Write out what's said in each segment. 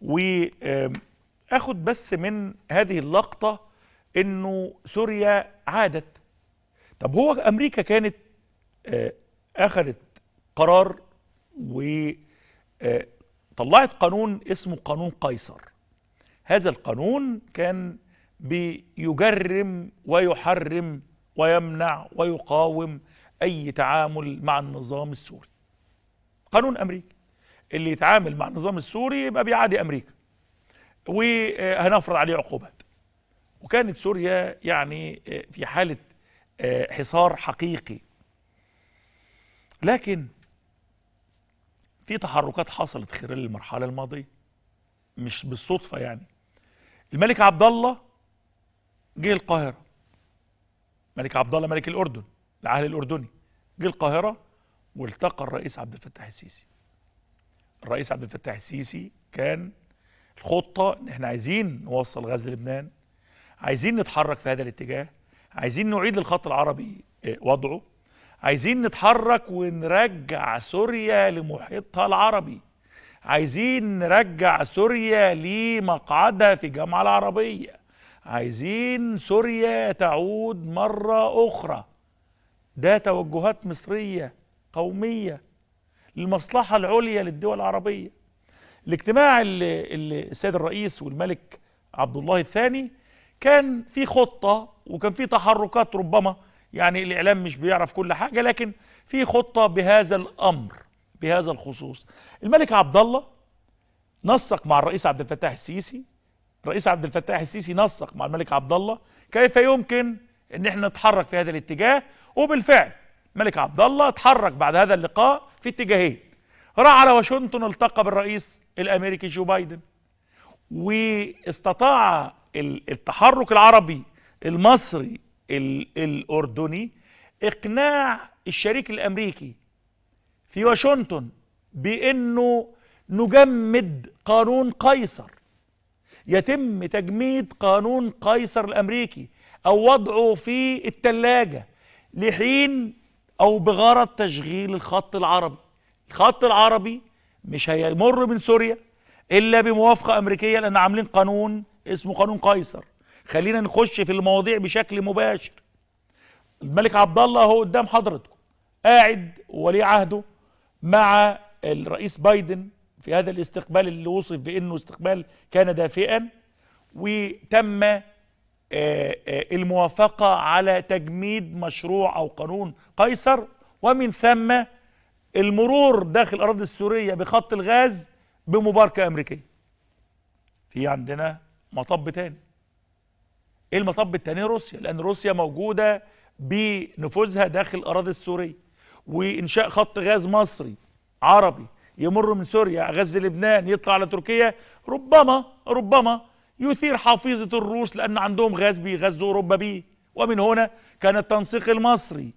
واخد بس من هذه اللقطه انه سوريا عادت طب هو امريكا كانت آه، اخذت قرار وطلعت آه، قانون اسمه قانون قيصر هذا القانون كان بيجرم ويحرم ويمنع ويقاوم اي تعامل مع النظام السوري قانون امريكي اللي يتعامل مع النظام السوري يبقى بيعادي امريكا وهنفرض عليه عقوبات وكانت سوريا يعني آه، في حاله آه، حصار حقيقي لكن في تحركات حصلت خلال المرحله الماضيه مش بالصدفه يعني الملك عبد الله جه القاهره ملك عبد الله ملك الاردن العهد الاردني جه القاهره والتقى الرئيس عبد الفتاح السيسي الرئيس عبد الفتاح السيسي كان الخطة إن إحنا عايزين نوصل غاز للبنان عايزين نتحرك في هذا الاتجاه عايزين نعيد للخط العربي آه، وضعه عايزين نتحرك ونرجع سوريا لمحيطها العربي عايزين نرجع سوريا لمقعدها في الجامعة العربية عايزين سوريا تعود مرة أخرى ده توجهات مصرية قومية للمصلحة العليا للدول العربية الاجتماع اللي, اللي السيد الرئيس والملك عبد الله الثاني كان في خطة وكان في تحركات ربما يعني الإعلام مش بيعرف كل حاجة لكن في خطة بهذا الأمر بهذا الخصوص الملك عبد الله نسق مع الرئيس عبد الفتاح السيسي الرئيس عبد الفتاح السيسي نسق مع الملك عبد الله كيف يمكن ان احنا نتحرك في هذا الاتجاه وبالفعل الملك عبد الله اتحرك بعد هذا اللقاء في اتجاهين راح على واشنطن التقى بالرئيس الامريكي جو بايدن واستطاع التحرك العربي المصري الاردني اقناع الشريك الامريكي في واشنطن بانه نجمد قانون قيصر يتم تجميد قانون قيصر الامريكي او وضعه في التلاجه لحين او بغرض تشغيل الخط العربي الخط العربي مش هيمر من سوريا الا بموافقه امريكيه لان عاملين قانون اسمه قانون قيصر خلينا نخش في المواضيع بشكل مباشر الملك عبد الله هو قدام حضرتكم قاعد ولي عهده مع الرئيس بايدن في هذا الاستقبال اللي وصف بانه استقبال كان دافئا وتم آه، آه، الموافقة على تجميد مشروع أو قانون قيصر ومن ثم المرور داخل الأراضي السورية بخط الغاز بمباركة أمريكية في عندنا مطب تاني ايه المطب التاني روسيا لان روسيا موجوده بنفوذها داخل الاراضي السوريه وانشاء خط غاز مصري عربي يمر من سوريا غزه لبنان يطلع على تركيا ربما ربما يثير حافظة الروس لأن عندهم غاز بيغزوا أوروبا بيه ومن هنا كان التنسيق المصري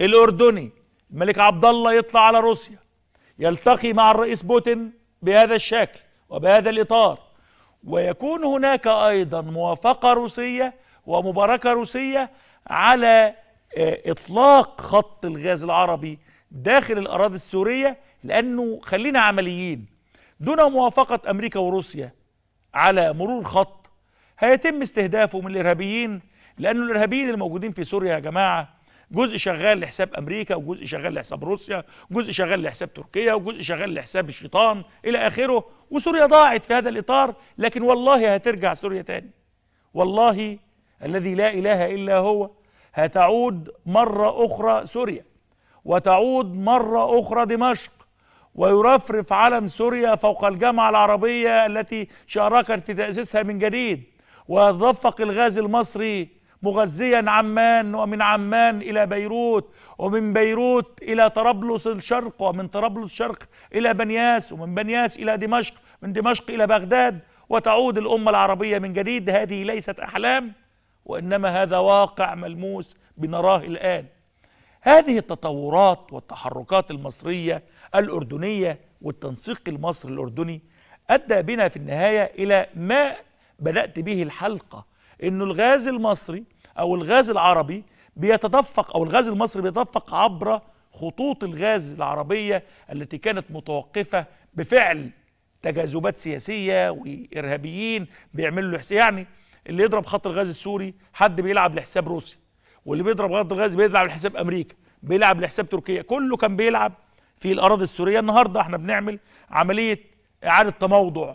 الأردني الملك عبد الله يطلع على روسيا يلتقي مع الرئيس بوتين بهذا الشكل وبهذا الإطار ويكون هناك أيضا موافقة روسية ومباركة روسية على آه، إطلاق خط الغاز العربي داخل الأراضي السورية لأنه خلينا عمليين دون موافقة أمريكا وروسيا على مرور خط هيتم استهدافه من الارهابيين لانه الارهابيين الموجودين في سوريا يا جماعه جزء شغال لحساب امريكا وجزء شغال لحساب روسيا وجزء شغال لحساب تركيا وجزء شغال لحساب الشيطان الى اخره وسوريا ضاعت في هذا الاطار لكن والله هترجع سوريا تاني والله الذي لا اله الا هو هتعود مره اخرى سوريا وتعود مره اخرى دمشق ويرفرف علم سوريا فوق الجامعة العربية التي شاركت في تأسيسها من جديد ويتدفق الغاز المصري مغذيا عمان ومن عمان إلى بيروت ومن بيروت إلى طرابلس الشرق ومن طرابلس الشرق إلى بنياس ومن بنياس إلى دمشق من دمشق إلى بغداد وتعود الأمة العربية من جديد هذه ليست أحلام وإنما هذا واقع ملموس بنراه الآن هذه التطورات والتحركات المصرية الأردنية والتنسيق المصري الأردني أدى بنا في النهاية إلى ما بدأت به الحلقة أنه الغاز المصري أو الغاز العربي بيتدفق أو الغاز المصري بيتدفق عبر خطوط الغاز العربية التي كانت متوقفة بفعل تجاذبات سياسية وإرهابيين بيعملوا له يعني اللي يضرب خط الغاز السوري حد بيلعب لحساب روسيا واللي بيضرب غض الغاز بيلعب لحساب امريكا بيلعب لحساب تركيا كله كان بيلعب في الاراضي السوريه النهارده احنا بنعمل عمليه اعاده تموضع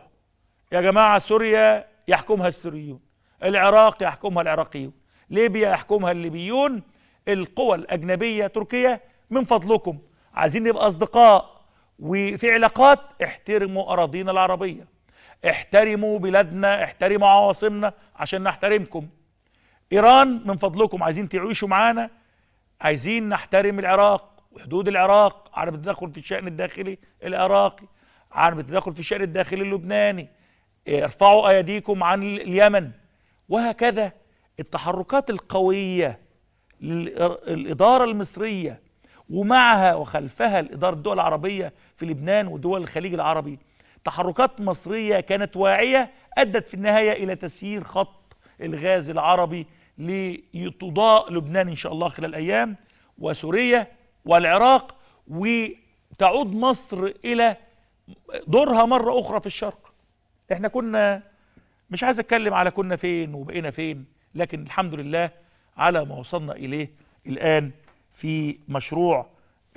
يا جماعه سوريا يحكمها السوريون العراق يحكمها العراقيون ليبيا يحكمها الليبيون القوى الاجنبيه تركيا من فضلكم عايزين نبقى اصدقاء وفي علاقات احترموا اراضينا العربيه احترموا بلادنا احترموا عواصمنا عشان نحترمكم إيران من فضلكم عايزين تعيشوا معانا عايزين نحترم العراق وحدود العراق على التدخل في الشأن الداخلي العراقي على التدخل في الشأن الداخلي اللبناني ارفعوا أيديكم عن اليمن وهكذا التحركات القوية للإدارة المصرية ومعها وخلفها الإدارة الدول العربية في لبنان ودول الخليج العربي تحركات مصرية كانت واعية أدت في النهاية إلى تسيير خط الغاز العربي لتضاء لبنان إن شاء الله خلال أيام وسوريا والعراق وتعود مصر إلى دورها مرة أخرى في الشرق احنا كنا مش عايز أتكلم على كنا فين وبقينا فين لكن الحمد لله على ما وصلنا إليه الآن في مشروع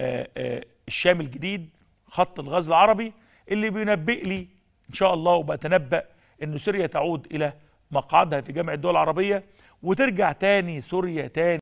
آه، آه، الشام الجديد خط الغزل العربي اللي بينبئ لي إن شاء الله وبتنبأ أن سوريا تعود إلى مقعدها في جامعة الدول العربية وترجع تاني سوريا تاني